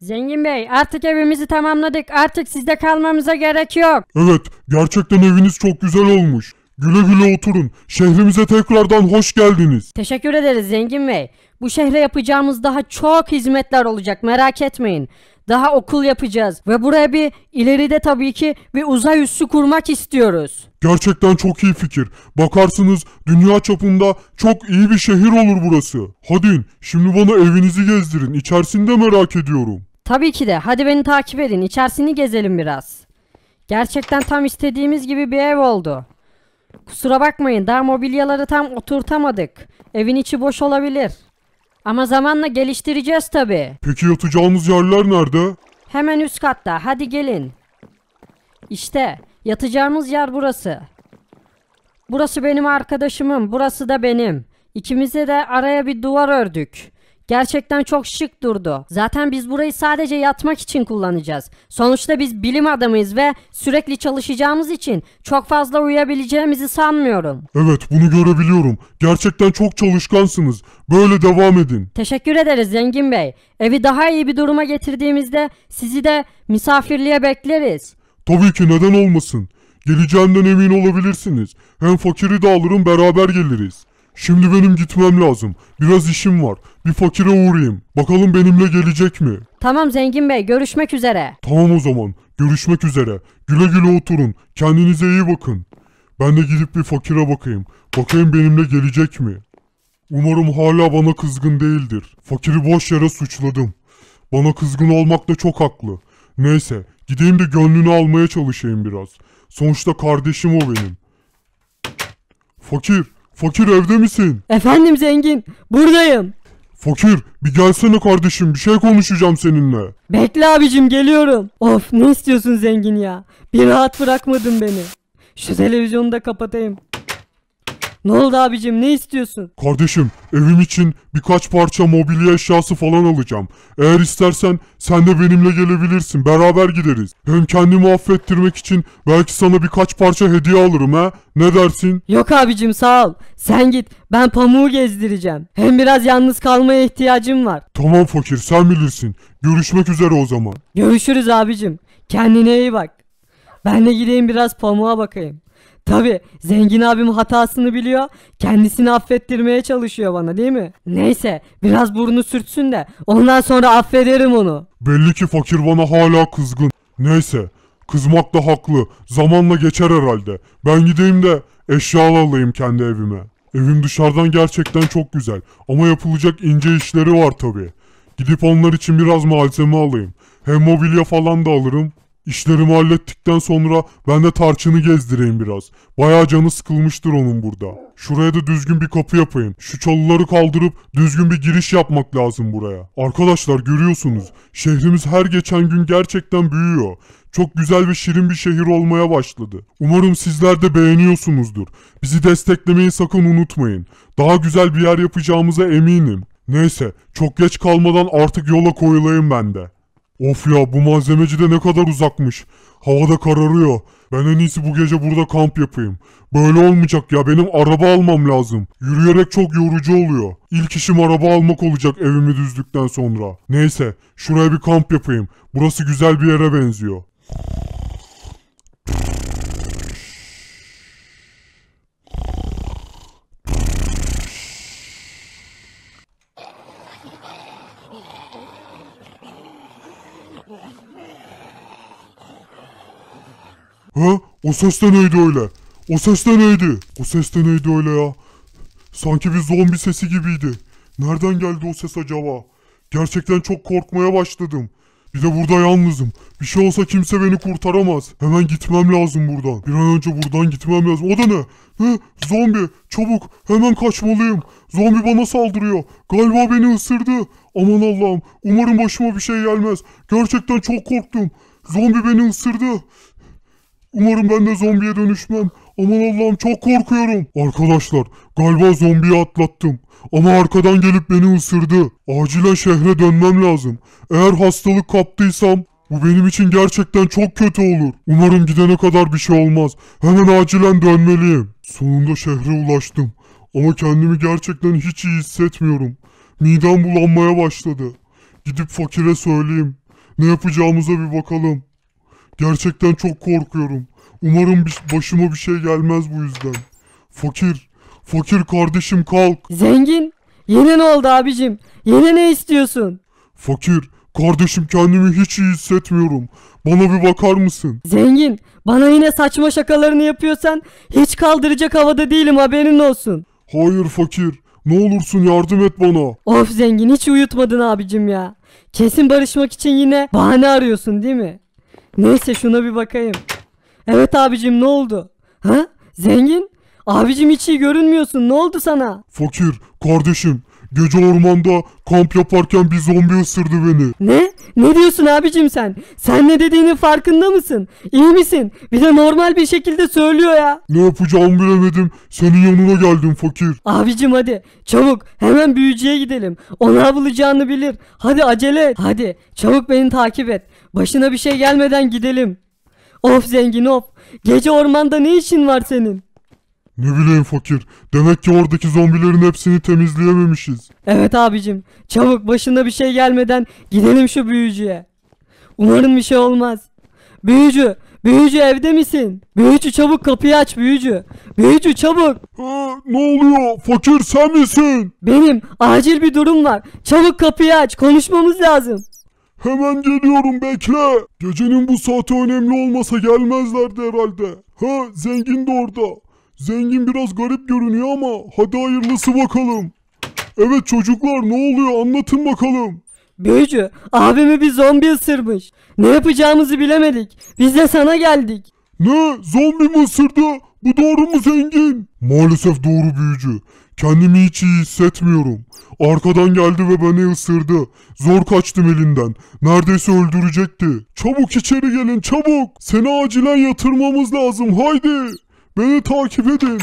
Zengin Bey artık evimizi tamamladık. Artık sizde kalmamıza gerek yok. Evet gerçekten eviniz çok güzel olmuş. Güle güle oturun. Şehrimize tekrardan hoş geldiniz. Teşekkür ederiz Zengin Bey. Bu şehre yapacağımız daha çok hizmetler olacak merak etmeyin. Daha okul yapacağız ve buraya bir ileride tabii ki bir uzay üssü kurmak istiyoruz. Gerçekten çok iyi fikir. Bakarsınız dünya çapında çok iyi bir şehir olur burası. Hadi şimdi bana evinizi gezdirin. İçerisinde merak ediyorum. Tabii ki de. Hadi beni takip edin. İçerisini gezelim biraz. Gerçekten tam istediğimiz gibi bir ev oldu. Kusura bakmayın daha mobilyaları tam oturtamadık. Evin içi boş olabilir. Ama zamanla geliştireceğiz tabii. Peki yatacağımız yerler nerede? Hemen üst katta. Hadi gelin. İşte yatacağımız yer burası. Burası benim arkadaşımın, burası da benim. İkimize de araya bir duvar ördük. Gerçekten çok şık durdu. Zaten biz burayı sadece yatmak için kullanacağız. Sonuçta biz bilim adamıyız ve sürekli çalışacağımız için çok fazla uyuyabileceğimizi sanmıyorum. Evet bunu görebiliyorum. Gerçekten çok çalışkansınız. Böyle devam edin. Teşekkür ederiz Zengin Bey. Evi daha iyi bir duruma getirdiğimizde sizi de misafirliğe bekleriz. Tabii ki neden olmasın. Geleceğinden emin olabilirsiniz. Hem fakiri de alırım beraber geliriz. Şimdi benim gitmem lazım. Biraz işim var. Bir fakire uğrayayım. Bakalım benimle gelecek mi? Tamam zengin bey görüşmek üzere. Tamam o zaman. Görüşmek üzere. Güle güle oturun. Kendinize iyi bakın. Ben de gidip bir fakire bakayım. Bakayım benimle gelecek mi? Umarım hala bana kızgın değildir. Fakiri boş yere suçladım. Bana kızgın olmak da çok haklı. Neyse gideyim de gönlünü almaya çalışayım biraz. Sonuçta kardeşim o benim. Fakir Fakir evde misin? Efendim zengin buradayım. Fakir bir gelsene kardeşim bir şey konuşacağım seninle. Bekle abicim geliyorum. Of ne istiyorsun zengin ya? Bir rahat bırakmadın beni. Şu televizyonu da kapatayım. Ne oldu abicim ne istiyorsun? Kardeşim evim için birkaç parça mobilya eşyası falan alacağım. Eğer istersen sen de benimle gelebilirsin. Beraber gideriz. Hem kendimi affettirmek için belki sana birkaç parça hediye alırım ha. Ne dersin? Yok abicim sağ ol. Sen git ben pamuğu gezdireceğim. Hem biraz yalnız kalmaya ihtiyacım var. Tamam fakir sen bilirsin. Görüşmek üzere o zaman. Görüşürüz abicim. Kendine iyi bak. Ben de gideyim biraz pamuğa bakayım. Tabi zengin abim hatasını biliyor. Kendisini affettirmeye çalışıyor bana değil mi? Neyse biraz burnu sürtsün de ondan sonra affederim onu. Belli ki fakir bana hala kızgın. Neyse kızmak da haklı. Zamanla geçer herhalde. Ben gideyim de eşyalı alayım kendi evime. Evim dışarıdan gerçekten çok güzel ama yapılacak ince işleri var tabi. Gidip onlar için biraz malzeme alayım. Hem mobilya falan da alırım İşlerimi hallettikten sonra ben de tarçını gezdireyim biraz. Bayağı canı sıkılmıştır onun burada. Şuraya da düzgün bir kapı yapayım. Şu çalıları kaldırıp düzgün bir giriş yapmak lazım buraya. Arkadaşlar görüyorsunuz şehrimiz her geçen gün gerçekten büyüyor. Çok güzel ve şirin bir şehir olmaya başladı. Umarım sizler de beğeniyorsunuzdur. Bizi desteklemeyi sakın unutmayın. Daha güzel bir yer yapacağımıza eminim. Neyse çok geç kalmadan artık yola koyulayım ben de. Of ya bu malzemeci de ne kadar uzakmış. Havada kararıyor. Ben en iyisi bu gece burada kamp yapayım. Böyle olmayacak ya benim araba almam lazım. Yürüyerek çok yorucu oluyor. İlk işim araba almak olacak evimi düzdükten sonra. Neyse şuraya bir kamp yapayım. Burası güzel bir yere benziyor. O ses de neydi öyle? O ses de neydi? O ses de neydi öyle ya? Sanki bir zombi sesi gibiydi. Nereden geldi o ses acaba? Gerçekten çok korkmaya başladım. Bir de burada yalnızım. Bir şey olsa kimse beni kurtaramaz. Hemen gitmem lazım buradan. Bir an önce buradan gitmem lazım. O da ne? Hı? Zombi. Çabuk. Hemen kaçmalıyım. Zombi bana saldırıyor. Galiba beni ısırdı. Aman Allah'ım. Umarım başıma bir şey gelmez. Gerçekten çok korktum. Zombi beni ısırdı. Umarım ben de zombiye dönüşmem. Aman Allah'ım çok korkuyorum. Arkadaşlar galiba zombiyi atlattım. Ama arkadan gelip beni ısırdı. Acilen şehre dönmem lazım. Eğer hastalık kaptıysam bu benim için gerçekten çok kötü olur. Umarım gidene kadar bir şey olmaz. Hemen acilen dönmeliyim. Sonunda şehre ulaştım. Ama kendimi gerçekten hiç iyi hissetmiyorum. Midem bulanmaya başladı. Gidip fakire söyleyeyim. Ne yapacağımıza bir bakalım. Gerçekten çok korkuyorum. Umarım bir- başıma bir şey gelmez bu yüzden. Fakir, fakir kardeşim kalk. Zengin. yeni ne oldu abicim? Yeni ne istiyorsun? Fakir, kardeşim kendimi hiç iyi hissetmiyorum. Bana bir bakar mısın? Zengin. Bana yine saçma şakalarını yapıyorsan hiç kaldıracak havada değilim haberin olsun. Hayır fakir, ne olursun yardım et bana. Of zengin hiç uyutmadın abicim ya. Kesin barışmak için yine bahane arıyorsun değil mi? Neyse şuna bir bakayım. Evet abicim ne oldu? Ha? Zengin? Abicim hiç iyi görünmüyorsun. Ne oldu sana? Fakir, kardeşim Gece ormanda kamp yaparken bir zombi ısırdı beni. Ne? Ne diyorsun abicim sen? Sen ne dediğinin farkında mısın? İyi misin? Bir de normal bir şekilde söylüyor ya. Ne yapacağımı bilemedim. Senin yanına geldim fakir. Abicim hadi çabuk hemen büyücüye gidelim. O bulacağını bilir. Hadi acele et. Hadi çabuk beni takip et. Başına bir şey gelmeden gidelim. Of zengin of. Gece ormanda ne işin var senin? Ne bileyim fakir. Demek ki oradaki zombilerin hepsini temizleyememişiz. Evet abicim. Çabuk başında bir şey gelmeden gidelim şu büyücüye. Umarım bir şey olmaz. Büyücü. Büyücü evde misin? Büyücü çabuk kapıyı aç büyücü. Büyücü çabuk. Ee, ne oluyor? Fakir sen misin? Benim acil bir durum var. Çabuk kapıyı aç konuşmamız lazım. Hemen geliyorum bekle. Gecenin bu saati önemli olmasa gelmezlerdi herhalde. Ha zengin de orada. Zengin biraz garip görünüyor ama hadi hayırlısı bakalım. Evet çocuklar ne oluyor anlatın bakalım. Büyücü abimi bir zombi ısırmış. Ne yapacağımızı bilemedik. Biz de sana geldik. Ne zombi mi ısırdı? Bu doğru mu zengin? Maalesef doğru büyücü. Kendimi hiç iyi hissetmiyorum. Arkadan geldi ve beni ısırdı. Zor kaçtım elinden. Neredeyse öldürecekti. Çabuk içeri gelin çabuk. Seni acilen yatırmamız lazım haydi. Beni takip edin.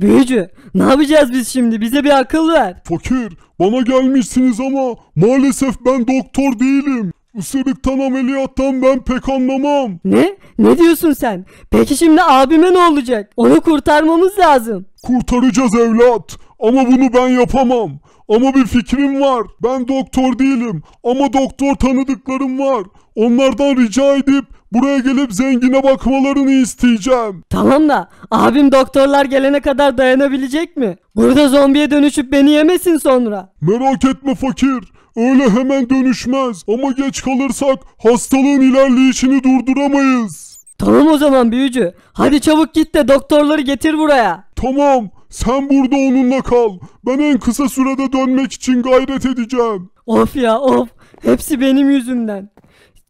Büyücü ne yapacağız biz şimdi bize bir akıl ver. Fakir bana gelmişsiniz ama maalesef ben doktor değilim. Isırıktan ameliyattan ben pek anlamam. Ne? Ne diyorsun sen? Peki şimdi abime ne olacak? Onu kurtarmamız lazım. Kurtaracağız evlat ama bunu ben yapamam. Ama bir fikrim var. Ben doktor değilim. Ama doktor tanıdıklarım var. Onlardan rica edip buraya gelip zengine bakmalarını isteyeceğim. Tamam da abim doktorlar gelene kadar dayanabilecek mi? Burada zombiye dönüşüp beni yemesin sonra. Merak etme fakir. Öyle hemen dönüşmez ama geç kalırsak hastalığın ilerleyişini durduramayız. Tamam o zaman büyücü. Hadi çabuk git de doktorları getir buraya. Tamam sen burada onunla kal. Ben en kısa sürede dönmek için gayret edeceğim. Of ya of. Hepsi benim yüzümden.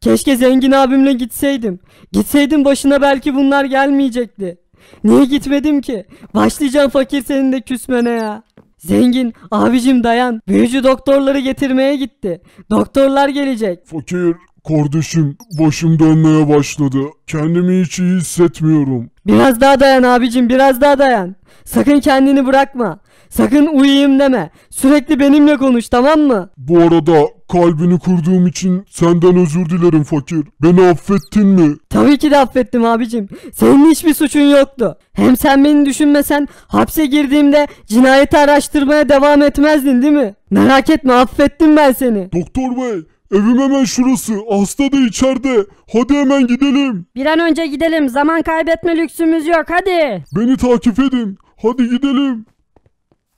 Keşke zengin abimle gitseydim. Gitseydim başına belki bunlar gelmeyecekti. Niye gitmedim ki? Başlayacağım fakir senin de küsmene ya. Zengin, abicim dayan. Büyücü doktorları getirmeye gitti. Doktorlar gelecek. Fakir, Kardeşim başım dönmeye başladı. Kendimi hiç iyi hissetmiyorum. Biraz daha dayan abicim biraz daha dayan. Sakın kendini bırakma. Sakın uyuyayım deme. Sürekli benimle konuş tamam mı? Bu arada kalbini kurduğum için senden özür dilerim fakir. Beni affettin mi? Tabii ki de affettim abicim. Senin hiçbir suçun yoktu. Hem sen beni düşünmesen hapse girdiğimde cinayeti araştırmaya devam etmezdin değil mi? Merak etme affettim ben seni. Doktor bey Evim hemen şurası. Hasta da içeride. Hadi hemen gidelim. Bir an önce gidelim. Zaman kaybetme lüksümüz yok. Hadi. Beni takip edin. Hadi gidelim.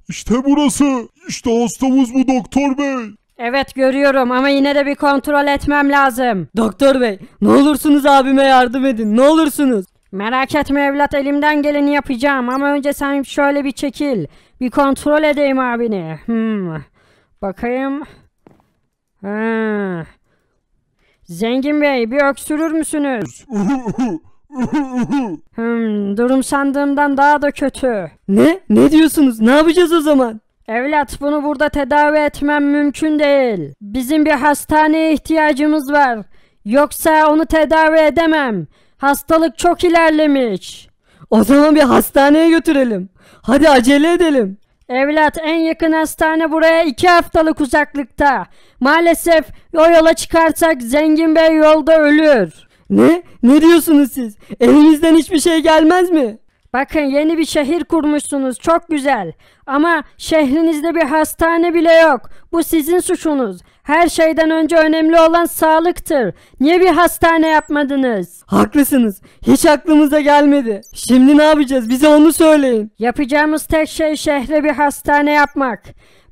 İşte burası. İşte hastamız bu doktor bey. Evet görüyorum ama yine de bir kontrol etmem lazım. Doktor bey ne olursunuz abime yardım edin ne olursunuz. Merak etme evlat elimden geleni yapacağım ama önce sen şöyle bir çekil. Bir kontrol edeyim abini. Hmm. Bakayım. Ha. Zengin Bey bir öksürür müsünüz? hmm, durum sandığımdan daha da kötü. Ne? Ne diyorsunuz? Ne yapacağız o zaman? Evlat bunu burada tedavi etmem mümkün değil. Bizim bir hastaneye ihtiyacımız var. Yoksa onu tedavi edemem. Hastalık çok ilerlemiş. O zaman bir hastaneye götürelim. Hadi acele edelim. Evlat en yakın hastane buraya iki haftalık uzaklıkta. Maalesef o yola çıkarsak Zengin Bey yolda ölür. Ne? Ne diyorsunuz siz? Elinizden hiçbir şey gelmez mi? Bakın yeni bir şehir kurmuşsunuz çok güzel. Ama şehrinizde bir hastane bile yok. Bu sizin suçunuz. Her şeyden önce önemli olan sağlıktır. Niye bir hastane yapmadınız? Haklısınız. Hiç aklımıza gelmedi. Şimdi ne yapacağız? Bize onu söyleyin. Yapacağımız tek şey şehre bir hastane yapmak.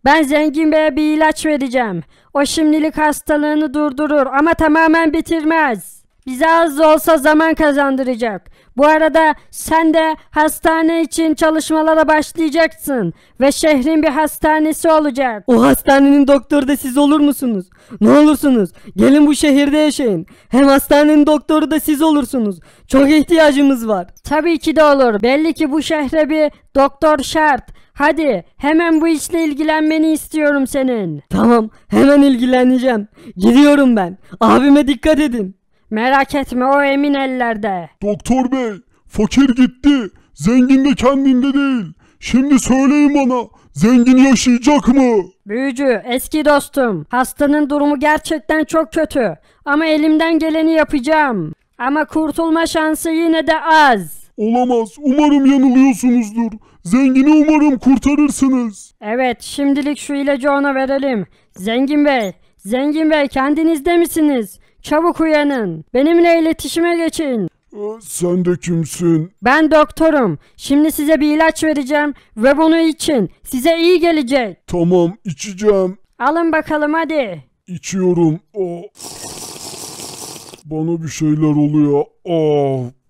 Ben Zengin Bey'e bir ilaç vereceğim. O şimdilik hastalığını durdurur ama tamamen bitirmez. Bize az olsa zaman kazandıracak. Bu arada sen de hastane için çalışmalara başlayacaksın ve şehrin bir hastanesi olacak. O hastanenin doktoru da siz olur musunuz? Ne olursunuz gelin bu şehirde yaşayın. Hem hastanenin doktoru da siz olursunuz. Çok ihtiyacımız var. Tabii ki de olur. Belli ki bu şehre bir doktor şart. Hadi hemen bu işle ilgilenmeni istiyorum senin. Tamam hemen ilgileneceğim. Gidiyorum ben. Abime dikkat edin. Merak etme o emin ellerde. Doktor bey fakir gitti. Zengin de kendinde değil. Şimdi söyleyin bana zengin yaşayacak mı? Büyücü eski dostum hastanın durumu gerçekten çok kötü. Ama elimden geleni yapacağım. Ama kurtulma şansı yine de az. Olamaz. Umarım yanılıyorsunuzdur. Zengini umarım kurtarırsınız. Evet, şimdilik şu ilacı ona verelim. Zengin Bey, Zengin Bey kendinizde misiniz? Çabuk uyanın. Benimle iletişime geçin. Sen de kimsin? Ben doktorum. Şimdi size bir ilaç vereceğim ve bunu için. Size iyi gelecek. Tamam içeceğim. Alın bakalım hadi. İçiyorum. Oh. Bana bir şeyler oluyor. Oh.